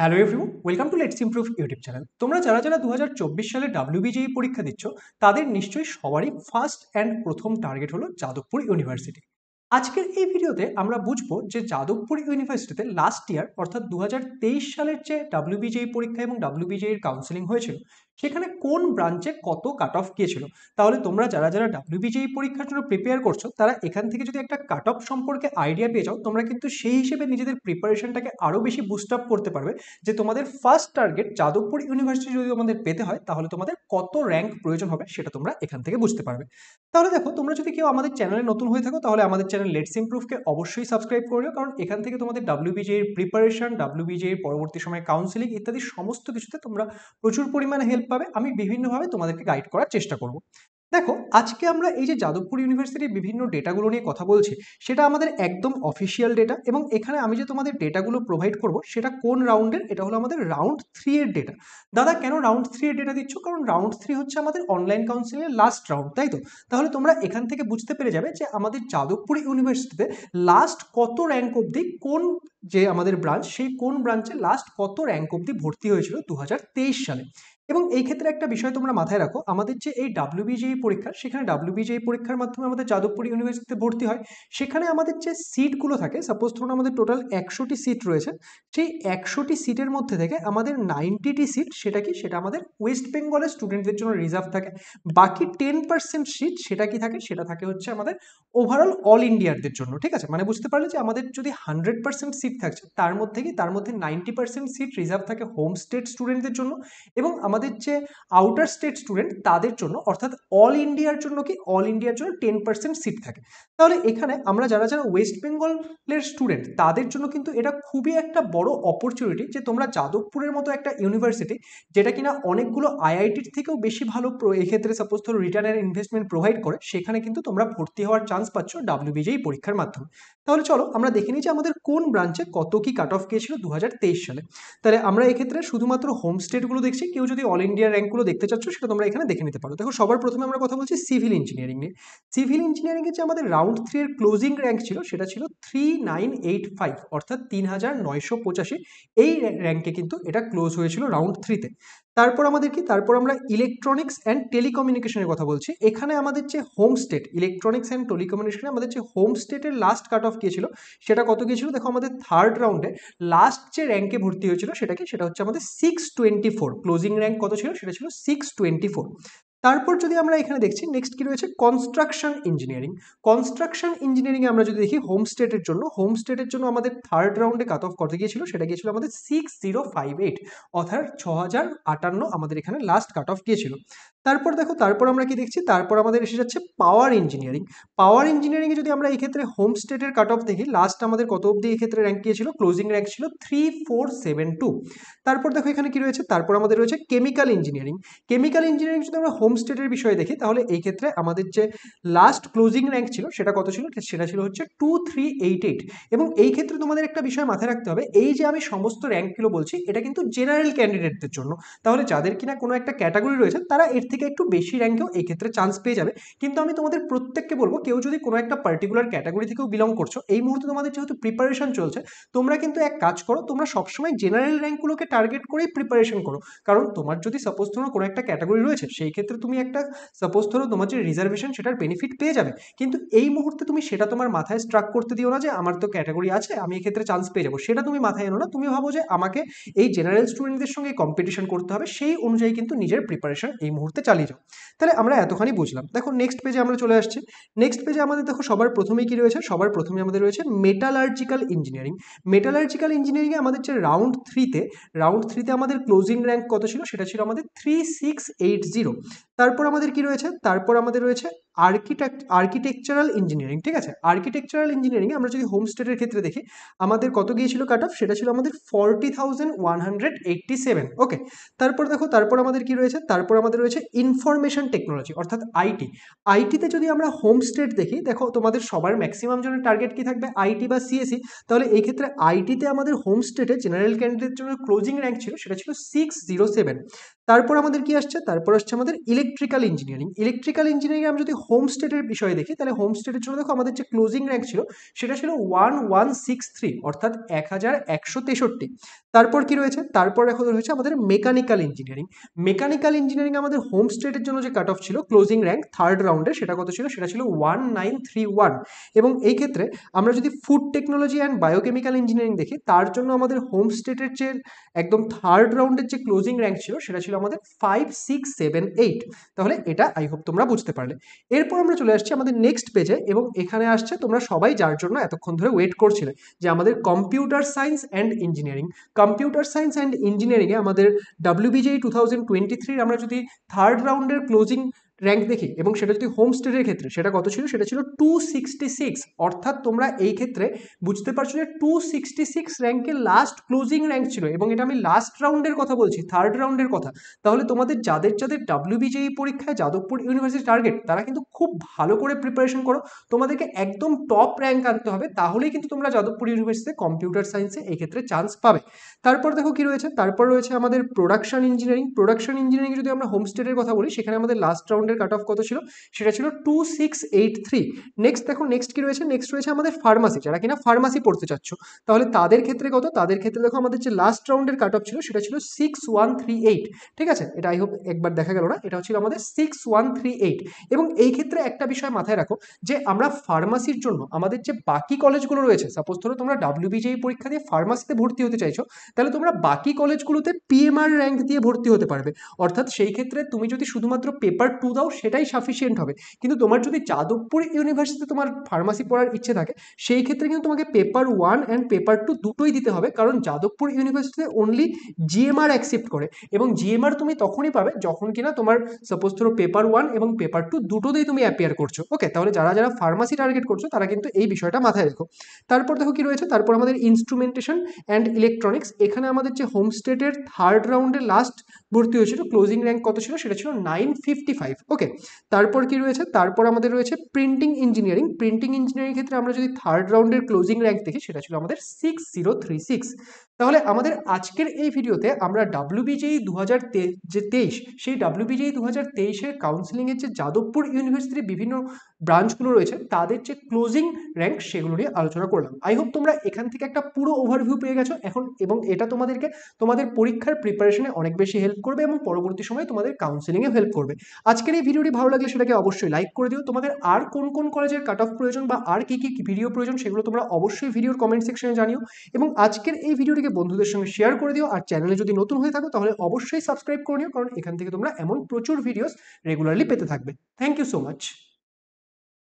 hello everyone welcome to let's improve YouTube channel তোমরা যারা যারা দু সালে ডাব্লিউবিজেই e পরীক্ষা দিচ্ছ তাদের নিশ্চয়ই সবারই ফার্স্ট অ্যান্ড প্রথম টার্গেট হলো যাদবপুর ইউনিভার্সিটি আজকের এই ভিডিওতে আমরা বুঝবো যে যাদবপুর ইউনিভার্সিটিতে লাস্ট ইয়ার অর্থাৎ দু সালের যে ডাব্লিউবিজেই e পরীক্ষা এবং ডাব্লিউবিজির e কাউন্সেলিং হয়েছিল সেখানে কোন ব্রাঞ্চে কত কাট অফ গিয়েছিল তাহলে তোমরা যারা যারা বিজেই e পরীক্ষার জন্য প্রিপেয়ার করছো তারা এখান থেকে যদি একটা কাট অফ সম্পর্কে আইডিয়া পেয়ে যাও তোমরা কিন্তু সেই হিসেবে নিজেদের প্রিপারেশনটাকে আরও বেশি বুস্ট আপ করতে পারবে যে তোমাদের ফার্স্ট টার্গেট যাদবপুর ইউনিভার্সিটি যদি তোমাদের পেতে হয় তাহলে তোমাদের কত র্যাঙ্ক প্রয়োজন হবে সেটা তোমরা এখান থেকে বুঝতে পারবে তাহলে দেখো তোমরা যদি কেউ আমাদের চ্যানেলে নতুন হয়ে থাকো তাহলে আমাদের চ্যানেল লেটস ইম্প্রুভকে অবশ্যই সাবস্ক্রাইব করবে কারণ এখান থেকে তোমাদের ডাব্লিউবিজি e এর প্রিপারেশন ডাব্লিউবিজি e এর পরবর্তী সময়ে কাউন্সিলিং ইত্যাদি সমস্ত কিছুতে তোমরা প্রচুর পরিমাণে হেল্প পাবে আমি বিভিন্নভাবে তোমাদেরকে গাইড করার চেষ্টা করব দেখো আজকে আমরা এই যে যাদবপুর ইউনিভার্সিটির বিভিন্ন ডেটাগুলো নিয়ে কথা বলছি সেটা আমাদের একদম অফিসিয়াল ডেটা এবং এখানে আমি যে তোমাদের ডেটাগুলো প্রোভাইড করব সেটা কোন রাউন্ডের এটা হলো আমাদের রাউন্ড থ্রি এর ডেটা দাদা কেন রাউন্ড থ্রি এর ডেটা দিচ্ছ কারণ রাউন্ড থ্রি হচ্ছে আমাদের অনলাইন কাউন্সিলের লাস্ট রাউন্ড তাই তো তাহলে তোমরা এখান থেকে বুঝতে পেরে যাবে যে আমাদের যাদবপুর ইউনিভার্সিটিতে লাস্ট কত র্যাঙ্ক অবধি কোন যে আমাদের ব্রাঞ্চ সেই কোন ব্রাঞ্চে লাস্ট কত র্যাঙ্ক অবধি ভর্তি হয়েছিল দু সালে এবং এই ক্ষেত্রে একটা বিষয় তোমরা মাথায় রাখো আমাদের যে এই ডাব্লিউবিজিএ e পরীক্ষা সেখানে ডাব্লিউবিজিএ e পরীক্ষার মাধ্যমে আমাদের যাদবপুর ইউনিভার্সিটিতে ভর্তি হয় সেখানে আমাদের যে সিটগুলো থাকে সাপোজ ধরুন আমাদের টোটাল একশোটি সিট রয়েছে সেই একশোটি সিটের মধ্যে থেকে আমাদের নাইনটিটি সিট সেটা কি সেটা আমাদের ওয়েস্ট বেঙ্গলের স্টুডেন্টদের জন্য রিজার্ভ থাকে বাকি টেন পার্সেন্ট সিট সেটা কি থাকে সেটা থাকে হচ্ছে আমাদের ওভারঅল অল ইন্ডিয়ারদের জন্য ঠিক আছে মানে বুঝতে পারলে যে আমাদের যদি হান্ড্রেড পার্সেন্ট সিট থাকছে তার মধ্যে কি তার মধ্যে নাইনটি পার্সেন্ট সিট রিজার্ভ থাকে হোম স্টেট স্টুডেন্টদের জন্য এবং আমাদের আমাদের যে আউটার স্টেট স্টুডেন্ট তাদের জন্য অর্থাৎ অল ইন্ডিয়ার জন্য কি অল ইন্ডিয়ার জন্য টেন পার্সেন্ট সিট থাকে তাহলে এখানে আমরা যারা যারা ওয়েস্ট বেঙ্গলের স্টুডেন্ট তাদের জন্য কিন্তু এটা খুবই একটা বড় অপরচুনিটি যে তোমরা যাদবপুরের মতো একটা ইউনিভার্সিটি যেটা কিনা অনেকগুলো আইআইটির থেকেও বেশি ভালো এক্ষেত্রে সাপোজ ধরো রিটার্ন ইনভেস্টমেন্ট প্রোভাইড করে সেখানে কিন্তু তোমরা ভর্তি হওয়ার চান্স পাচ্ছ ডাব্লিউবিজেই e পরীক্ষার মাধ্যমে তাহলে চলো আমরা দেখে নিই যে আমাদের কোন ব্রাঞ্চে কত কি কাট অফ গিয়েছিল দু সালে তাহলে আমরা এক্ষেত্রে শুধুমাত্র হোম স্টেটগুলো দেখছি কেউ যদি অল ইন্ডিয়া র্যাঙ্কগুলো দেখতে চাচ্ছ সেটা তোমরা এখানে দেখে নিতে পারো দেখো সবার প্রথমে আমরা কথা বলছি সিভিল ইঞ্জিনিয়ারিং নিয়ে সিভিল ইঞ্জিনিয়ারিংয়ে যে আমাদের রাউন্ড থ্রি এর ক্লোজিং র্যাঙ্ক ছিল সেটা ছিল থ্রি নাইন এইট ফাইভ অর্থাৎ তিন হাজার নয়শো পঁচাশি এই র্যাঙ্কে কিন্তু এটা ক্লোজ হয়েছিল রাউন্ড থ্রিতে তারপর আমাদের কি তারপর আমরা ইলেকট্রনিক্স অ্যান্ড টেলিকমিউনিকেশনের কথা বলছি এখানে আমাদের যে হোম স্টেট ইলেকট্রনিক্স অ্যান্ড টেলিকমিউনিকেশনে আমাদের যে হোম স্টেটের লাস্ট কাট অফ ছিল সেটা কত গিয়েছিল দেখো আমাদের থার্ড রাউন্ডে লাস্ট যে র্যাঙ্কে ভর্তি হয়েছিল সেটা কি সেটা হচ্ছে আমাদের six twenty four closing rank কত ছিল সেটা ছিল সিক্স টোয়েন্টি ফোর তারপর যদি আমরা এখানে দেখছি নেক্সট কি রয়েছে কনস্ট্রাকশন ইঞ্জিনিয়ারিং কনস্ট্রাকশন ইঞ্জিনিয়ারিংয়ে আমরা যদি দেখি হোম স্টেটের জন্য হোম স্টেটের জন্য আমাদের থার্ড রাউন্ডে কাট অফ করতে গিয়েছিল সেটা গিয়েছিল আমাদের সিক্স জিরো ফাইভ এইট অর্থাৎ ছ হাজার আটান্ন আমাদের এখানে লাস্ট কাট অফ গিয়েছিল তারপর দেখো তারপর আমরা কি দেখছি তারপর আমাদের এসে যাচ্ছে পাওয়ার ইঞ্জিনিয়ারিং পাওয়ার ইঞ্জিনিয়ারিংয়ে যদি আমরা এক্ষেত্রে হোম স্টেটের কাট অফ দেখি লাস্ট আমাদের কত অবধি এক্ষেত্রে র্যাঙ্ক গিয়েছিল ক্লোজিং র্যাঙ্ক ছিল থ্রি ফোর সেভেন টু তারপর দেখো এখানে কি রয়েছে তারপর আমাদের রয়েছে কেমিক্যাল ইঞ্জিনিয়ারিং কেমিক্যাল ইঞ্জিনিয়ারিং যদি আমরা হোম স্টেটের বিষয়ে দেখি তাহলে এই ক্ষেত্রে আমাদের যে লাস্ট ক্লোজিং র্যাঙ্ক ছিল সেটা কত ছিল সেটা ছিল হচ্ছে টু থ্রি এইট এইট এবং এই ক্ষেত্রে তোমাদের একটা বিষয় মাথায় রাখতে হবে এই যে আমি সমস্ত র্যাঙ্কগুলো বলছি এটা কিন্তু জেনারেল ক্যান্ডিডেটদের জন্য তাহলে যাদের কিনা কোনো একটা ক্যাটাগরি রয়েছে তারা এর থেকে একটু বেশি র্যাঙ্কেও এই ক্ষেত্রে চান্স পেয়ে যাবে কিন্তু আমি তোমাদের প্রত্যেককে বলবো কেউ যদি কোনো একটা পার্টিকুলার ক্যাটাগরি থেকেও বিলং করছো এই মুহূর্তে তোমাদের যেহেতু প্রিপারেশন চলছে তোমরা কিন্তু এক কাজ করো তোমরা সবসময় জেনারেল র্যাঙ্কগুলোকে টার্গেট করেই প্রিপারেশন করো কারণ তোমার যদি সাপোজ তোমার কোনো একটা ক্যাটাগরি রয়েছে সেই ক্ষেত্রে তুমি একটা সাপোজ ধরো তোমার যে রিজার্ভেশন সেটার বেনিফিট পেয়ে যাবে কিন্তু এই মুহূর্তে তুমি সেটা তোমার মাথায় স্ট্রাক করতে দিও না যে আমার তো ক্যাটাগরি আছে আমি এক্ষেত্রে চান্স পেয়ে যাবো সেটা তুমি মাথায় এনো না তুমি ভাবো যে আমাকে এই জেনারেল স্টুডেন্টদের সঙ্গে কম্পিটিশন করতে হবে সেই অনুযায়ী কিন্তু নিজের প্রিপারেশন এই মুহূর্তে চালিয়ে যাও তাহলে আমরা এতখানি বুঝলাম দেখো নেক্সট পেজে আমরা চলে আসছি নেক্সট পেজে আমাদের দেখো সবার প্রথমেই কি রয়েছে সবার প্রথমে আমাদের রয়েছে মেটালার্জিক্যাল ইঞ্জিনিয়ারিং মেটালার্জিক্যাল ইঞ্জিনিয়ারিংয়ে আমাদের যে রাউন্ড থ্রিতে রাউন্ড থ্রিতে আমাদের ক্লোজিং র্যাঙ্ক কত ছিল সেটা ছিল আমাদের থ্রি সিক্স এইট জিরো তারপর আমাদের কি রয়েছে তারপর আমাদের রয়েছে আর্কিটেক্ট আর্কিটেকচারাল ইঞ্জিনিয়ারিং ঠিক আছে আর্কিটেকচারাল ইঞ্জিনিয়ারিং আমরা যদি হোম স্টেটের ক্ষেত্রে দেখি আমাদের কত গিয়েছিল কাট অফ সেটা ছিল আমাদের forty thousand one hundred eighty seven okay তারপর দেখো তারপর আমাদের কি রয়েছে তারপর আমাদের রয়েছে ইনফরমেশন টেকনোলজি অর্থাৎ আইটি আইটিতে যদি আমরা হোম স্টেট দেখি দেখো তোমাদের সবার ম্যাক্সিমাম জনের টার্গেট কি থাকবে আইটি বা সিএসি e, তাহলে এই ক্ষেত্রে আইটিতে আমাদের হোম স্টেটে জেনারেল ক্যান্ডিডেট জন্য ক্লোজিং র্যাঙ্ক ছিল সেটা ছিল সিক্স জিরো সেভেন তারপর আমাদের কি আসছে তারপর আসছে আমাদের ইলেকট্রিক্যাল ইঞ্জিনিয়ারিং ইলেকট্রিক্যাল ইঞ্জিনিয়ারিং আমরা যদি হোম স্টেটের বিষয়ে দেখি তাহলে হোম স্টেটের জন্য দেখো আমাদের যে ক্লোজিং র্যাঙ্ক ছিল সেটা ছিল ওয়ান ওয়ান সিক্স থ্রি অর্থাৎ এক হাজার একশো তেষট্টি তারপর কি রয়েছে তারপর এখন রয়েছে আমাদের মেকানিক্যাল ইঞ্জিনিয়ারিং মেকানিক্যাল ইঞ্জিনিয়ারিং আমাদের হোম স্টেটের জন্য যে কাট অফ ছিল ক্লোজিং র্যাঙ্ক থার্ড রাউন্ডে সেটা কত ছিল সেটা ছিল ওয়ান নাইন থ্রি ওয়ান এবং এই ক্ষেত্রে আমরা যদি food technology and biochemical engineering দেখি তার জন্য আমাদের হোম স্টেটের যে একদম থার্ড রাউন্ডের যে ক্লোজিং র্যাঙ্ক ছিল সেটা ছিল আমাদের ফাইভ সিক্স সেভেন এইট তাহলে এটা আই হোপ তোমরা বুঝতে পারলে এরপর আমরা চলে আসছি আমাদের নেক্সট পেজে এবং এখানে আসছে তোমরা সবাই যার জন্য এতক্ষণ ধরে ওয়েট করছিলে যে আমাদের computer science and engineering computer science and ইঞ্জিনিয়ারিংয়ে আমাদের ডাব্লিউবিজেই টু থাউজেন্ড টোয়েন্টি থ্রির আমরা যদি থার্ড রাউন্ডের ক্লোজিং র্যাঙ্ক দেখি এবং সেটা যদি হোম স্টেটের ক্ষেত্রে সেটা কত ছিল সেটা ছিল টু সিক্সটি সিক্স অর্থাৎ তোমরা এই ক্ষেত্রে বুঝতে পারছো যে টু সিক্সটি সিক্স র্যাঙ্কের লাস্ট ক্লোজিং র্যাঙ্ক ছিল এবং এটা আমি লাস্ট রাউন্ডের কথা বলছি থার্ড রাউন্ডের কথা তাহলে তোমাদের যাদের যাদের ডাব্লিউবিজেই e পরীক্ষায় যাদবপুর ইউনিভার্সিটি টার্গেট তারা কিন্তু খুব ভালো করে প্রিপারেশন করো তোমাদেরকে একদম টপ র্যাঙ্ক আনতে হবে তাহলেই কিন্তু তোমরা যাদবপুর ইউনিভার্সিটিতে কম্পিউটার সায়েন্সে এই ক্ষেত্রে চান্স পাবে তারপর দেখো কি রয়েছে তারপর রয়েছে আমাদের প্রোডাকশন ইঞ্জিনিয়ারিং প্রোডাকশন ইঞ্জিনিয়ারিং যদি আমরা হোম স্টেটের কথা বলি সেখানে আমাদের লাস্ট রাউন্ড রাউন্ডের কাট অফ কত ছিল সেটা ছিল two six eight three next দেখো নেক্সট কী রয়েছে নেক্সট রয়েছে আমাদের ফার্মাসি যারা কিনা ফার্মাসি পড়তে চাচ্ছ তাহলে তাদের ক্ষেত্রে কত তাদের ক্ষেত্রে দেখো আমাদের যে লাস্ট রাউন্ডের কাট অফ ছিল সেটা ছিল সিক্স ওয়ান থ্রি এইট ঠিক আছে এটা আই হোপ একবার দেখা গেল না এটা হচ্ছিল আমাদের সিক্স ওয়ান থ্রি এইট এবং এই ক্ষেত্রে একটা বিষয় মাথায় রাখো যে আমরা ফার্মাসির জন্য আমাদের যে বাকি কলেজগুলো রয়েছে সাপোজ ধরো তোমরা ডাব্লিউবিজিআই পরীক্ষা দিয়ে ফার্মাসিতে ভর্তি হতে চাইছো তাহলে তোমরা বাকি কলেজগুলোতে পিএমআর র্যাঙ্ক দিয়ে ভর্তি হতে পারবে অর্থাৎ সেই ক্ষেত্রে তুমি যদি শুধুমাত্র পেপার টু দাও সেটাই সাফিসিয়েন্ট হবে কিন্তু তোমার যদি যাদবপুর ইউনিভার্সিটিতে তোমার ফার্মাসি পড়ার ইচ্ছে থাকে সেই ক্ষেত্রে কিন্তু তোমাকে paper one and paper two দুটোই দিতে হবে কারণ যাদবপুর ইউনিভার্সিটিতে অনলি জিএমআর অ্যাকসেপ্ট করে এবং জিএমআর তুমি তখনই পাবে যখন কিনা তোমার সাপোজ ধরো পেপার ওয়ান এবং পেপার টু দুটোতেই তুমি অ্যাপিয়ার করছো ওকে তাহলে যারা যারা ফার্মাসি টার্গেট করছো তারা কিন্তু এই বিষয়টা মাথায় রেখো তারপর দেখো কি রয়েছে তারপর আমাদের ইনস্ট্রুমেন্টেশন অ্যান্ড ইলেকট্রনিক্স এখানে আমাদের যে হোমস্টেটের থার্ড রাউন্ডের লাস্ট ভর্তি হয়েছিল ক্লোজিং র্যাঙ্ক কত ছিল সেটা ছিল নাইন ফিফটি ফাইভ ওকে তারপর কি রয়েছে তারপর আমাদের রয়েছে প্রিন্টিং ইঞ্জিনিয়ারিং প্রিন্টিং ইঞ্জিনিয়ারিং ক্ষেত্রে আমরা যদি থার্ড রাউন্ডের ক্লোজিং র্যাঙ্ক দেখি সেটা ছিল আমাদের সিক্স জিরো থ্রি সিক্স তাহলে আমাদের আজকের এই ভিডিওতে আমরা ডাব্লিউবিজেই e দু হাজার যে তেইশ সেই ডাব্লিউবিজেই e দু হাজার তেইশের কাউন্সিলিংয়ের যে যাদবপুর ইউনিভার্সিটির বিভিন্ন ব্রাঞ্চগুলো রয়েছে তাদের যে ক্লোজিং র্যাঙ্ক সেগুলো নিয়ে আলোচনা করলাম আই হোপ তোমরা এখান থেকে একটা পুরো ওভারভিউ পেয়ে গেছো এখন এবং এটা তোমাদেরকে তোমাদের পরীক্ষার প্রিপারেশনে অনেক বেশি হেল্প হেল্প করবে এবং পরবর্তী সময়ে তোমাদের কাউন্সেলিংয়ে হেল্প করবে আজকের এই ভিডিওটি ভালো লাগলে সেটাকে অবশ্যই লাইক করে দিও তোমাদের আর কোন কোন কলেজের কাট অফ প্রয়োজন বা আর কী কী ভিডিও প্রয়োজন সেগুলো তোমরা অবশ্যই ভিডিওর কমেন্ট সেকশনে জানিও এবং আজকের এই ভিডিওটিকে বন্ধুদের সঙ্গে শেয়ার করে দিও আর চ্যানেলে যদি নতুন হয়ে থাকো তাহলে অবশ্যই সাবস্ক্রাইব করে নিও কারণ এখান থেকে তোমরা এমন প্রচুর ভিডিওস রেগুলারলি পেতে থাকবে থ্যাংক ইউ সো মাচ